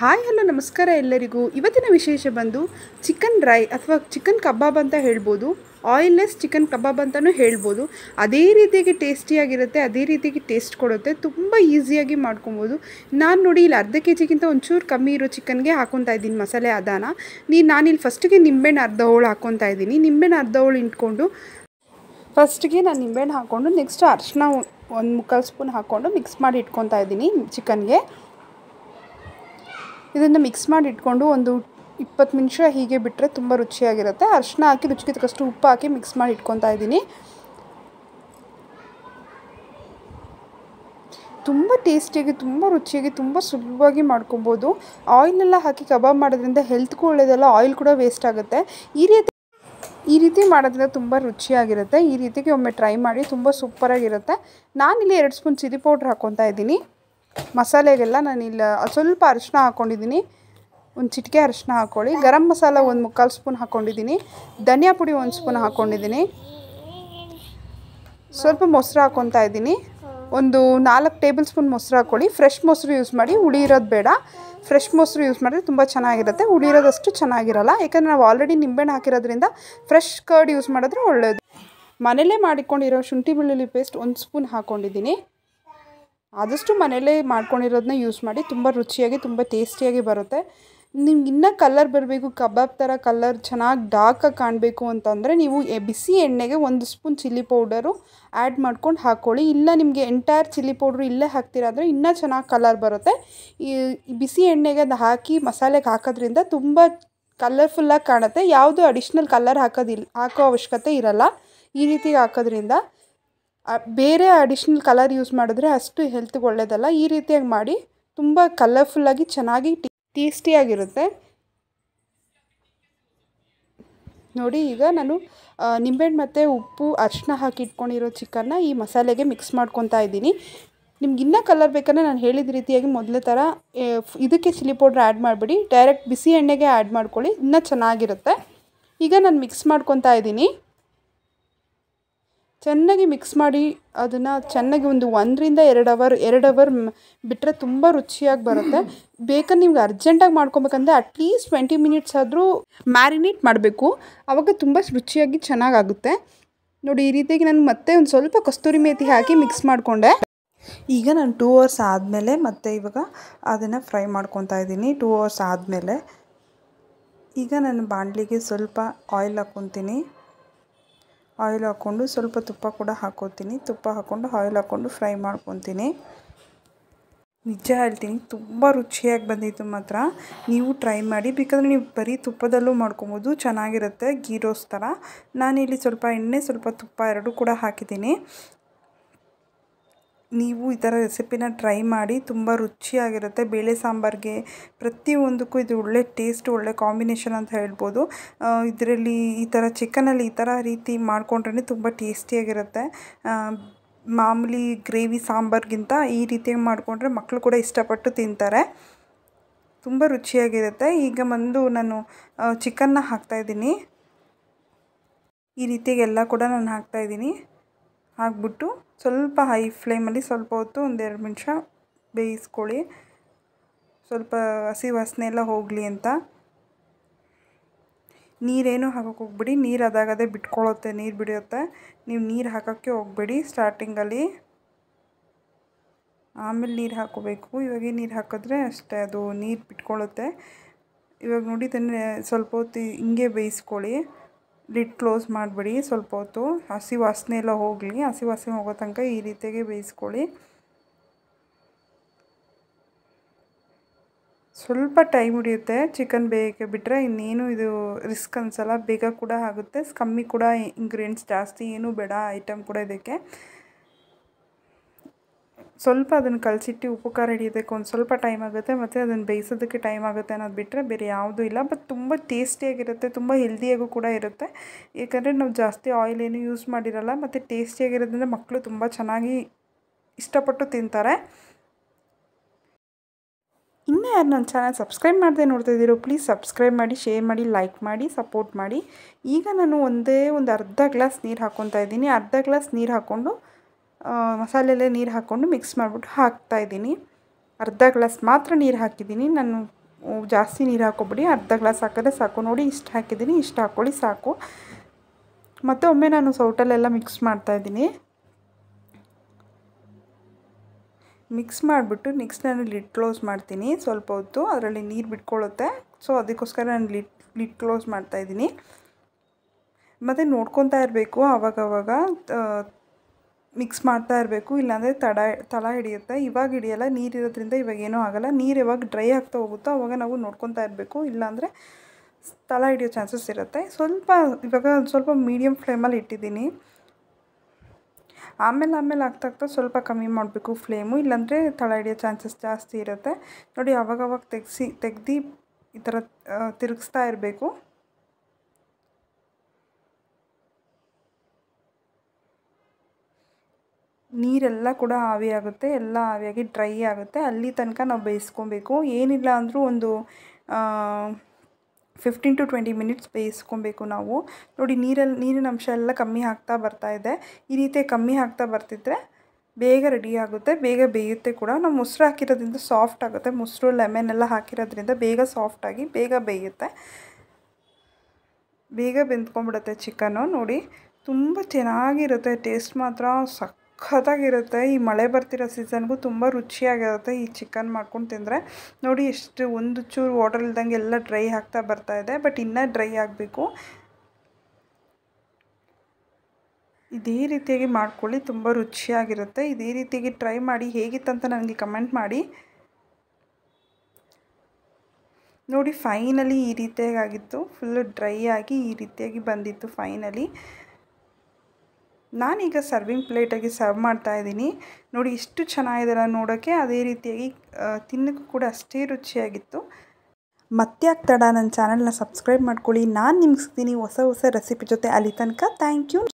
hi hello ನಮಸ್ಕಾರ ಎಲ್ಲರಿಗೂ ಇವತ್ತಿನ ವಿಶೇಷ ಬಂದು ಚಿಕನ್ ಡ್ರೈ ಅಥವಾ ಚಿಕನ್ ಕಬಾಬ್ ಅಂತ ಹೇಳ್ಬೋದು ಆಯಿಲ್ಲೆಸ್ ಚಿಕನ್ ಕಬಾಬ್ ಅಂತಲೂ ಹೇಳ್ಬೋದು ಅದೇ ರೀತಿಯಾಗಿ ಟೇಸ್ಟಿಯಾಗಿರುತ್ತೆ ಅದೇ ರೀತಿಯಾಗಿ ಟೇಸ್ಟ್ ಕೊಡುತ್ತೆ ತುಂಬ ಈಸಿಯಾಗಿ ಮಾಡ್ಕೊಬೋದು ನಾನು ನೋಡಿ ಇಲ್ಲಿ ಅರ್ಧ ಕೆ ಜಿಗಿಂತ ಒಂಚೂರು ಕಮ್ಮಿ ಇರೋ ಚಿಕನ್ಗೆ ಹಾಕೊತಾ ಇದ್ದೀನಿ ಮಸಾಲೆ ಅದಾನ ನೀ ನಾನಿಲ್ಲಿ ಫಸ್ಟಿಗೆ ನಿಂಬೆಹಣ್ಣು ಅರ್ಧ ಹೋಳು ಹಾಕೊತಾ ಇದ್ದೀನಿ ನಿಂಬೆಹಣ್ಣು ಅರ್ಧ ಹೋಳು ಇಟ್ಕೊಂಡು ಫಸ್ಟಿಗೆ ನಾನು ನಿಂಬೆಹಣ್ಣು ಹಾಕ್ಕೊಂಡು ನೆಕ್ಸ್ಟ್ ಅರ್ಶಿನ ಒಂದು ಮುಕ್ಕಾಲು ಸ್ಪೂನ್ ಹಾಕ್ಕೊಂಡು ಮಿಕ್ಸ್ ಮಾಡಿ ಇಟ್ಕೊತಾ ಇದ್ದೀನಿ ಚಿಕನ್ಗೆ ಇದನ್ನು ಮಿಕ್ಸ್ ಮಾಡಿ ಇಟ್ಕೊಂಡು ಒಂದು ಇಪ್ಪತ್ತು ನಿಮಿಷ ಹೀಗೆ ಬಿಟ್ಟರೆ ತುಂಬ ರುಚಿಯಾಗಿರುತ್ತೆ ಅರಿಶಿನ ಹಾಕಿ ರುಚಿಗೆ ತಕ್ಕಷ್ಟು ಉಪ್ಪು ಹಾಕಿ ಮಿಕ್ಸ್ ಮಾಡಿ ಇಟ್ಕೊತಾ ಇದ್ದೀನಿ ತುಂಬ ಟೇಸ್ಟಿಯಾಗಿ ತುಂಬ ರುಚಿಯಾಗಿ ತುಂಬ ಸುಲಭವಾಗಿ ಮಾಡ್ಕೊಬೋದು ಆಯಿಲೆಲ್ಲ ಹಾಕಿ ಕಬಾಬ್ ಮಾಡೋದ್ರಿಂದ ಹೆಲ್ತ್ಗೂ ಒಳ್ಳೆಯದಲ್ಲ ಆಯಿಲ್ ಕೂಡ ವೇಸ್ಟ್ ಆಗುತ್ತೆ ಈ ರೀತಿ ಈ ರೀತಿ ಮಾಡೋದ್ರಿಂದ ತುಂಬ ರುಚಿಯಾಗಿರುತ್ತೆ ಈ ರೀತಿಗೆ ಒಮ್ಮೆ ಟ್ರೈ ಮಾಡಿ ತುಂಬ ಸೂಪರಾಗಿರುತ್ತೆ ನಾನಿಲ್ಲಿ ಎರಡು ಸ್ಪೂನ್ ಚಿಲ್ಲಿ ಪೌಡ್ರ್ ಹಾಕ್ಕೊತಾ ಇದ್ದೀನಿ ಮಸಾಲೆಗೆಲ್ಲ ನಾನಿಲ್ಲಿ ಸ್ವಲ್ಪ ಅರಿಶಿನ ಹಾಕ್ಕೊಂಡಿದ್ದೀನಿ ಒಂದು ಚಿಟಿಕೆ ಅರಿಶಿನ ಹಾಕ್ಕೊಳ್ಳಿ ಗರಂ ಮಸಾಲ ಒಂದು ಮುಕ್ಕಾಲು ಸ್ಪೂನ್ ಹಾಕ್ಕೊಂಡಿದ್ದೀನಿ ಧನಿಯಾ ಪುಡಿ ಒಂದು ಸ್ಪೂನ್ ಹಾಕ್ಕೊಂಡಿದ್ದೀನಿ ಸ್ವಲ್ಪ ಮೊಸರು ಹಾಕ್ಕೊತಾ ಇದ್ದೀನಿ ಒಂದು ನಾಲ್ಕು ಟೇಬಲ್ ಸ್ಪೂನ್ ಮೊಸರು ಹಾಕ್ಕೊಳ್ಳಿ ಫ್ರೆಶ್ ಮೊಸರು ಯೂಸ್ ಮಾಡಿ ಉಳಿಯಿರೋದು ಬೇಡ ಫ್ರೆಶ್ ಮೊಸರು ಯೂಸ್ ಮಾಡಿದ್ರೆ ತುಂಬ ಚೆನ್ನಾಗಿರುತ್ತೆ ಉಳಿರೋದಷ್ಟು ಚೆನ್ನಾಗಿರಲ್ಲ ಯಾಕಂದರೆ ನಾವು ಆಲ್ರೆಡಿ ನಿಂಬೆಹಣ್ಣು ಹಾಕಿರೋದ್ರಿಂದ ಫ್ರೆಶ್ ಕರ್ಡ್ ಯೂಸ್ ಮಾಡಿದ್ರೆ ಒಳ್ಳೆಯದು ಮನೇಲೇ ಮಾಡಿಕೊಂಡಿರೋ ಶುಂಠಿ ಬೆಳ್ಳುಳ್ಳಿ ಪೇಸ್ಟ್ ಒಂದು ಸ್ಪೂನ್ ಹಾಕ್ಕೊಂಡಿದ್ದೀನಿ ಆದಷ್ಟು ಮನೇಲೇ ಮಾಡ್ಕೊಂಡಿರೋದನ್ನ ಯೂಸ್ ಮಾಡಿ ತುಂಬ ರುಚಿಯಾಗಿ ತುಂಬ ಟೇಸ್ಟಿಯಾಗಿ ಬರುತ್ತೆ ನಿಮ್ಗೆ ಇನ್ನೂ ಕಲ್ಲರ್ ಬರಬೇಕು ಕಬಾಬ್ ಥರ ಕಲ್ಲರ್ ಚೆನ್ನಾಗಿ ಡಾರ್ಕಾಗಿ ಕಾಣಬೇಕು ಅಂತಂದರೆ ನೀವು ಬಿಸಿ ಎಣ್ಣೆಗೆ ಒಂದು ಸ್ಪೂನ್ ಚಿಲ್ಲಿ ಪೌಡರು ಆ್ಯಡ್ ಮಾಡ್ಕೊಂಡು ಹಾಕ್ಕೊಳ್ಳಿ ಇಲ್ಲ ನಿಮಗೆ ಎಂಟೈರ್ ಚಿಲ್ಲಿ ಪೌಡ್ರು ಇಲ್ಲೇ ಹಾಕ್ತೀರಾ ಅಂದರೆ ಇನ್ನೂ ಚೆನ್ನಾಗಿ ಕಲರ್ ಬರುತ್ತೆ ಈ ಬಿಸಿ ಎಣ್ಣೆಗೆ ಅದು ಹಾಕಿ ಮಸಾಲೆಗೆ ಹಾಕೋದ್ರಿಂದ ತುಂಬ ಕಲರ್ಫುಲ್ಲಾಗಿ ಕಾಣುತ್ತೆ ಯಾವುದೂ ಅಡಿಷ್ನಲ್ ಕಲರ್ ಹಾಕೋದಿಲ್ಲ ಹಾಕೋ ಅವಶ್ಯಕತೆ ಇರಲ್ಲ ಈ ರೀತಿ ಹಾಕೋದ್ರಿಂದ ಬೇರೆ ಅಡಿಷ್ನಲ್ ಕಲರ್ ಯೂಸ್ ಮಾಡಿದ್ರೆ ಅಷ್ಟು ಹೆಲ್ತ್ಗೆ ಒಳ್ಳೇದಲ್ಲ ಈ ರೀತಿಯಾಗಿ ಮಾಡಿ ತುಂಬ ಕಲರ್ಫುಲ್ಲಾಗಿ ಚೆನ್ನಾಗಿ ಟೇಸ್ಟಿಯಾಗಿರುತ್ತೆ ನೋಡಿ ಈಗ ನಾನು ನಿಂಬೆಹಣ್ಣು ಮತ್ತು ಉಪ್ಪು ಅರಿಶಿನ ಹಾಕಿ ಇಟ್ಕೊಂಡಿರೋ ಚಿಕನ್ನ ಈ ಮಸಾಲೆಗೆ ಮಿಕ್ಸ್ ಮಾಡ್ಕೊತಾ ಇದ್ದೀನಿ ನಿಮ್ಗೆ ಇನ್ನೂ ಕಲರ್ ಬೇಕಂದ್ರೆ ನಾನು ಹೇಳಿದ ರೀತಿಯಾಗಿ ಮೊದಲೇ ಥರ ಇದಕ್ಕೆ ಚಿಲ್ಲಿ ಪೌಡ್ರ್ ಆ್ಯಡ್ ಮಾಡಿಬಿಡಿ ಡೈರೆಕ್ಟ್ ಬಿಸಿ ಎಣ್ಣೆಗೆ ಆ್ಯಡ್ ಮಾಡ್ಕೊಳ್ಳಿ ಇನ್ನೂ ಚೆನ್ನಾಗಿರುತ್ತೆ ಈಗ ನಾನು ಮಿಕ್ಸ್ ಮಾಡ್ಕೊತಾ ಇದ್ದೀನಿ ಚೆನ್ನಾಗಿ ಮಿಕ್ಸ್ ಮಾಡಿ ಅದನ್ನು ಚೆನ್ನಾಗಿ ಒಂದು ಒಂದರಿಂದ ಎರಡು ಅವರ್ ಎರಡು ಅವರ್ ಬಿಟ್ಟರೆ ತುಂಬ ರುಚಿಯಾಗಿ ಬರುತ್ತೆ ಬೇಕಾದ್ರೆ ನಿಮ್ಗೆ ಅರ್ಜೆಂಟಾಗಿ ಮಾಡ್ಕೊಬೇಕಂದ್ರೆ ಅಟ್ಲೀಸ್ಟ್ ಟ್ವೆಂಟಿ ಮಿನಿಟ್ಸ್ ಆದರೂ ಮ್ಯಾರಿನೇಟ್ ಮಾಡಬೇಕು ಆವಾಗ ತುಂಬ ರುಚಿಯಾಗಿ ಚೆನ್ನಾಗಾಗುತ್ತೆ ನೋಡಿ ಈ ರೀತಿಯಾಗಿ ನಾನು ಮತ್ತೆ ಒಂದು ಸ್ವಲ್ಪ ಕಸ್ತೂರಿ ಮೇಥಿ ಹಾಕಿ ಮಿಕ್ಸ್ ಮಾಡಿಕೊಂಡೆ ಈಗ ನಾನು ಟೂ ಅವರ್ಸ್ ಆದಮೇಲೆ ಮತ್ತೆ ಇವಾಗ ಅದನ್ನು ಫ್ರೈ ಮಾಡ್ಕೊತಾ ಇದ್ದೀನಿ ಟೂ ಅವರ್ಸ್ ಆದಮೇಲೆ ಈಗ ನಾನು ಬಾಣಲಿಗೆ ಸ್ವಲ್ಪ ಆಯಿಲ್ ಹಾಕ್ಕೊತೀನಿ ಆಯಿಲ್ ಹಾಕ್ಕೊಂಡು ಸ್ವಲ್ಪ ತುಪ್ಪ ಕೂಡ ಹಾಕೋತೀನಿ ತುಪ್ಪ ಹಾಕ್ಕೊಂಡು ಆಯಿಲ್ ಹಾಕ್ಕೊಂಡು ಫ್ರೈ ಮಾಡ್ಕೊತೀನಿ ನಿಜ ಹೇಳ್ತೀನಿ ತುಂಬ ರುಚಿಯಾಗಿ ಬಂದಿತ್ತು ಮಾತ್ರ ನೀವು ಟ್ರೈ ಮಾಡಿ ಬೇಕಾದರೆ ನೀವು ಬರೀ ತುಪ್ಪದಲ್ಲೂ ಮಾಡ್ಕೊಬೋದು ಚೆನ್ನಾಗಿರುತ್ತೆ ಗೀರೋಸ್ ರೋಸ್ ಥರ ನಾನಿಲ್ಲಿ ಸ್ವಲ್ಪ ಎಣ್ಣೆ ಸ್ವಲ್ಪ ತುಪ್ಪ ಎರಡೂ ಕೂಡ ಹಾಕಿದ್ದೀನಿ ನೀವು ಈ ಥರ ರೆಸಿಪಿನ ಟ್ರೈ ಮಾಡಿ ತುಂಬ ರುಚಿಯಾಗಿರುತ್ತೆ ಬೇಳೆ ಸಾಂಬಾರಿಗೆ ಪ್ರತಿಯೊಂದಕ್ಕೂ ಇದು ಒಳ್ಳೆ ಟೇಸ್ಟ್ ಒಳ್ಳೆ ಕಾಂಬಿನೇಷನ್ ಅಂತ ಹೇಳ್ಬೋದು ಇದರಲ್ಲಿ ಈ ಥರ ಚಿಕನಲ್ಲಿ ಈ ಥರ ರೀತಿ ಮಾಡಿಕೊಂಡ್ರೆ ತುಂಬ ಟೇಸ್ಟಿಯಾಗಿರುತ್ತೆ ಮಾಮೂಲಿ ಗ್ರೇವಿ ಸಾಂಬಾರ್ಗಿಂತ ಈ ರೀತಿಯಾಗಿ ಮಾಡಿಕೊಂಡ್ರೆ ಮಕ್ಕಳು ಕೂಡ ಇಷ್ಟಪಟ್ಟು ತಿಂತಾರೆ ತುಂಬ ರುಚಿಯಾಗಿರುತ್ತೆ ಈಗ ಬಂದು ನಾನು ಚಿಕನ್ನ ಹಾಕ್ತಾಯಿದ್ದೀನಿ ಈ ರೀತಿಯಾಗೆಲ್ಲ ಕೂಡ ನಾನು ಹಾಕ್ತಾಯಿದ್ದೀನಿ ಹಾಕ್ಬಿಟ್ಟು ಸ್ವಲ್ಪ ಹೈ ಫ್ಲೇಮಲ್ಲಿ ಸ್ವಲ್ಪ ಹೊತ್ತು ಒಂದೆರಡು ನಿಮಿಷ ಬೇಯಿಸ್ಕೊಳ್ಳಿ ಸ್ವಲ್ಪ ಹಸಿ ವಾಸನೆ ಎಲ್ಲ ಹೋಗಲಿ ಅಂತ ನೀರೇನು ಹಾಕೋಕೆ ಹೋಗ್ಬಿಡಿ ನೀರು ಅದಾಗದೇ ಬಿಟ್ಕೊಳ್ಳುತ್ತೆ ನೀರು ಬಿಡುತ್ತೆ ನೀವು ನೀರು ಹಾಕೋಕ್ಕೆ ಹೋಗ್ಬೇಡಿ ಸ್ಟಾರ್ಟಿಂಗಲ್ಲಿ ಆಮೇಲೆ ನೀರು ಹಾಕೋಬೇಕು ಇವಾಗೇ ನೀರು ಹಾಕಿದ್ರೆ ಅಷ್ಟೇ ಅದು ನೀರು ಬಿಟ್ಕೊಳ್ಳುತ್ತೆ ಇವಾಗ ನೋಡಿ ತಾನೇ ಸ್ವಲ್ಪ ಹೊತ್ತು ಹಿಂಗೆ ಬೇಯಿಸ್ಕೊಳ್ಳಿ ಲಿಡ್ ಕ್ಲೋಸ್ ಮಾಡಿಬಿಡಿ ಸ್ವಲ್ಪ ಹೊತ್ತು ಹಸಿ ವಾಸನೆ ಎಲ್ಲ ಹೋಗಲಿ ಹಸಿ ವಾಸನೆ ಹೋಗೋ ತನಕ ಈ ರೀತಿಯಾಗೆ ಬೇಯಿಸ್ಕೊಳ್ಳಿ ಸ್ವಲ್ಪ ಟೈಮ್ ಹಿಡಿಯುತ್ತೆ ಚಿಕನ್ ಬೇಯಕ್ಕೆ ಬಿಟ್ಟರೆ ಇನ್ನೇನು ಇದು ರಿಸ್ಕ್ ಅನ್ಸಲ್ಲ ಬೇಗ ಕೂಡ ಆಗುತ್ತೆ ಕಮ್ಮಿ ಕೂಡ ಇಂಗ್ರೀಡಿಯೆಂಟ್ಸ್ ಜಾಸ್ತಿ ಏನೂ ಬೇಡ ಐಟಮ್ ಕೂಡ ಇದಕ್ಕೆ ಸ್ವಲ್ಪ ಅದನ್ನು ಕಲಸಿಟ್ಟು ಉಪ್ಪು ಖಾರ ಹಿಡಿಯೋದಕ್ಕೆ ಒಂದು ಸ್ವಲ್ಪ ಟೈಮ್ ಆಗುತ್ತೆ ಮತ್ತು ಅದನ್ನು ಬೇಯಿಸೋದಕ್ಕೆ ಟೈಮ್ ಆಗುತ್ತೆ ಅನ್ನೋದು ಬಿಟ್ಟರೆ ಬೇರೆ ಯಾವುದೂ ಇಲ್ಲ ಬಟ್ ತುಂಬ ಟೇಸ್ಟಿಯಾಗಿರುತ್ತೆ ತುಂಬ ಹೆಲ್ದಿಯಾಗೂ ಕೂಡ ಇರುತ್ತೆ ಏಕೆಂದರೆ ನಾವು ಜಾಸ್ತಿ ಆಯಿಲ್ ಏನು ಯೂಸ್ ಮಾಡಿರಲ್ಲ ಮತ್ತು ಟೇಸ್ಟಿಯಾಗಿರೋದ್ರಿಂದ ಮಕ್ಕಳು ತುಂಬ ಚೆನ್ನಾಗಿ ಇಷ್ಟಪಟ್ಟು ತಿಂತಾರೆ ಇನ್ನೂ ಯಾರು ನನ್ನ ಚಾನಲ್ ಸಬ್ಸ್ಕ್ರೈಬ್ ಮಾಡದೆ ನೋಡ್ತಾ ಇದ್ದೀರೋ ಪ್ಲೀಸ್ ಸಬ್ಸ್ಕ್ರೈಬ್ ಮಾಡಿ ಶೇರ್ ಮಾಡಿ ಲೈಕ್ ಮಾಡಿ ಸಪೋರ್ಟ್ ಮಾಡಿ ಈಗ ನಾನು ಒಂದೇ ಒಂದು ಅರ್ಧ ಗ್ಲಾಸ್ ನೀರು ಹಾಕ್ಕೊತಾ ಇದ್ದೀನಿ ಅರ್ಧ ಗ್ಲಾಸ್ ನೀರು ಹಾಕ್ಕೊಂಡು ಮಸಾಲೆಯಲ್ಲೇ ನೀರು ಹಾಕ್ಕೊಂಡು ಮಿಕ್ಸ್ ಮಾಡಿಬಿಟ್ಟು ಹಾಕ್ತಾಯಿದ್ದೀನಿ ಅರ್ಧ ಗ್ಲಾಸ್ ಮಾತ್ರ ನೀರು ಹಾಕಿದ್ದೀನಿ ನಾನು ಜಾಸ್ತಿ ನೀರು ಹಾಕೋಬಿಡಿ ಅರ್ಧ ಗ್ಲಾಸ್ ಹಾಕಿದ್ರೆ ಸಾಕು ನೋಡಿ ಇಷ್ಟು ಹಾಕಿದ್ದೀನಿ ಇಷ್ಟು ಹಾಕ್ಕೊಳ್ಳಿ ಸಾಕು ಮತ್ತು ಒಮ್ಮೆ ನಾನು ಸೌಟಲ್ಲೆಲ್ಲ ಮಿಕ್ಸ್ ಮಾಡ್ತಾಯಿದ್ದೀನಿ ಮಿಕ್ಸ್ ಮಾಡಿಬಿಟ್ಟು ನೆಕ್ಸ್ಟ್ ನಾನು ಲಿಡ್ ಕ್ಲೋಸ್ ಮಾಡ್ತೀನಿ ಸ್ವಲ್ಪ ಹೊತ್ತು ಅದರಲ್ಲಿ ನೀರು ಬಿಟ್ಕೊಳ್ಳುತ್ತೆ ಸೊ ಅದಕ್ಕೋಸ್ಕರ ನಾನು ಲಿಡ್ ಲಿಡ್ ಕ್ಲೋಸ್ ಮಾಡ್ತಾಯಿದ್ದೀನಿ ಮತ್ತು ನೋಡ್ಕೊತಾ ಇರಬೇಕು ಆವಾಗವಾಗ ಮಿಕ್ಸ್ ಮಾಡ್ತಾ ಇರಬೇಕು ಇಲ್ಲಾಂದರೆ ತಡ ತಳ ಹಿಡಿಯುತ್ತೆ ಇವಾಗ ಹಿಡಿಯಲ್ಲ ನೀರಿರೋದ್ರಿಂದ ಇರೋದ್ರಿಂದ ಇವಾಗ ಏನೂ ಆಗೋಲ್ಲ ನೀರು ಯಾವಾಗ ಡ್ರೈ ಆಗ್ತಾ ಹೋಗುತ್ತೋ ಅವಾಗ ನಾವು ನೋಡ್ಕೊತಾ ಇರಬೇಕು ಇಲ್ಲಾಂದರೆ ತಳ ಹಿಡಿಯೋ ಚಾನ್ಸಸ್ ಇರುತ್ತೆ ಸ್ವಲ್ಪ ಇವಾಗ ಸ್ವಲ್ಪ ಮೀಡಿಯಮ್ ಫ್ಲೇಮಲ್ಲಿ ಇಟ್ಟಿದ್ದೀನಿ ಆಮೇಲೆ ಆಮೇಲೆ ಆಗ್ತಾ ಆಗ್ತಾ ಸ್ವಲ್ಪ ಕಮ್ಮಿ ಮಾಡಬೇಕು ಫ್ಲೇಮು ಇಲ್ಲಾಂದರೆ ತಳ ಹಿಡಿಯೋ ಚಾನ್ಸಸ್ ಜಾಸ್ತಿ ಇರುತ್ತೆ ನೋಡಿ ಅವಾಗವಾಗ ತೆಗೆಸಿ ತೆಗ್ದು ಈ ಥರ ತಿರುಗಿಸ್ತಾ ಇರಬೇಕು ನೀರೆಲ್ಲ ಕೂಡ ಆವಿಯಾಗುತ್ತೆ ಎಲ್ಲ ಆವಿಯಾಗಿ ಡ್ರೈ ಆಗುತ್ತೆ ಅಲ್ಲಿ ತನಕ ನಾವು ಬೇಯಿಸ್ಕೊಬೇಕು ಏನಿಲ್ಲ ಅಂದರೂ ಒಂದು ಫಿಫ್ಟೀನ್ ಟು ಟ್ವೆಂಟಿ ಮಿನಿಟ್ಸ್ ಬೇಯಿಸ್ಕೊಬೇಕು ನಾವು ನೋಡಿ ನೀರಲ್ಲಿ ನೀರಿನ ಅಂಶ ಎಲ್ಲ ಕಮ್ಮಿ ಹಾಕ್ತಾ ಬರ್ತಾ ಇದೆ ಈ ರೀತಿ ಕಮ್ಮಿ ಹಾಕ್ತಾ ಬರ್ತಿದ್ರೆ ಬೇಗ ರೆಡಿ ಆಗುತ್ತೆ ಬೇಗ ಬೇಯುತ್ತೆ ಕೂಡ ನಾವು ಮೊಸರು ಹಾಕಿರೋದ್ರಿಂದ ಸಾಫ್ಟ್ ಆಗುತ್ತೆ ಮೊಸರು ಲೆಮನ್ ಎಲ್ಲ ಹಾಕಿರೋದ್ರಿಂದ ಬೇಗ ಸಾಫ್ಟಾಗಿ ಬೇಗ ಬೇಯುತ್ತೆ ಬೇಗ ಬೆಂದ್ಕೊಂಬಿಡುತ್ತೆ ಚಿಕನು ನೋಡಿ ತುಂಬ ಚೆನ್ನಾಗಿರುತ್ತೆ ಟೇಸ್ಟ್ ಮಾತ್ರ ಸಕ್ ಸಖತ್ತಾಗಿರುತ್ತೆ ಈ ಮಳೆ ಬರ್ತಿರೋ ಸೀಸನ್ಗೂ ತುಂಬ ರುಚಿಯಾಗಿರುತ್ತೆ ಈ ಚಿಕನ್ ಮಾಡ್ಕೊಂಡು ತಿಂದರೆ ನೋಡಿ ಎಷ್ಟು ಒಂದು ಚೂರು ವಾಟರ್ ಇಲ್ದಂಗೆ ಎಲ್ಲ ಡ್ರೈ ಆಗ್ತಾ ಇದೆ ಬಟ್ ಇನ್ನೂ ಡ್ರೈ ಆಗಬೇಕು ಇದೇ ರೀತಿಯಾಗಿ ಮಾಡ್ಕೊಳ್ಳಿ ತುಂಬ ರುಚಿಯಾಗಿರುತ್ತೆ ಇದೇ ರೀತಿಯಾಗಿ ಟ್ರೈ ಮಾಡಿ ಹೇಗಿತ್ತಂತ ನನಗೆ ಕಮೆಂಟ್ ಮಾಡಿ ನೋಡಿ ಫೈನಲಿ ಈ ರೀತಿಯಾಗಿತ್ತು ಫುಲ್ಲು ಡ್ರೈ ಆಗಿ ಈ ರೀತಿಯಾಗಿ ಬಂದಿತ್ತು ಫೈನಲಿ ನಾನೀಗ ಸರ್ವಿಂಗ್ ಪ್ಲೇಟಾಗಿ ಸರ್ವ್ ಮಾಡ್ತಾ ಇದ್ದೀನಿ ನೋಡಿ ಎಷ್ಟು ಚೆನ್ನಾಗಿದೆಲ್ಲ ನೋಡೋಕ್ಕೆ ಅದೇ ರೀತಿಯಾಗಿ ತಿನ್ನೋಕ್ಕೂ ಕೂಡ ಅಷ್ಟೇ ರುಚಿಯಾಗಿತ್ತು ಮತ್ತೆ ಆಗ್ತಾಡ ನನ್ನ ಚಾನಲ್ನ ಸಬ್ಸ್ಕ್ರೈಬ್ ಮಾಡ್ಕೊಳ್ಳಿ ನಾನು ನಿಮ್ಗೆ ಹೊಸ ಹೊಸ ರೆಸಿಪಿ ಜೊತೆ ಅಲ್ಲಿ ತನಕ ಥ್ಯಾಂಕ್ ಯು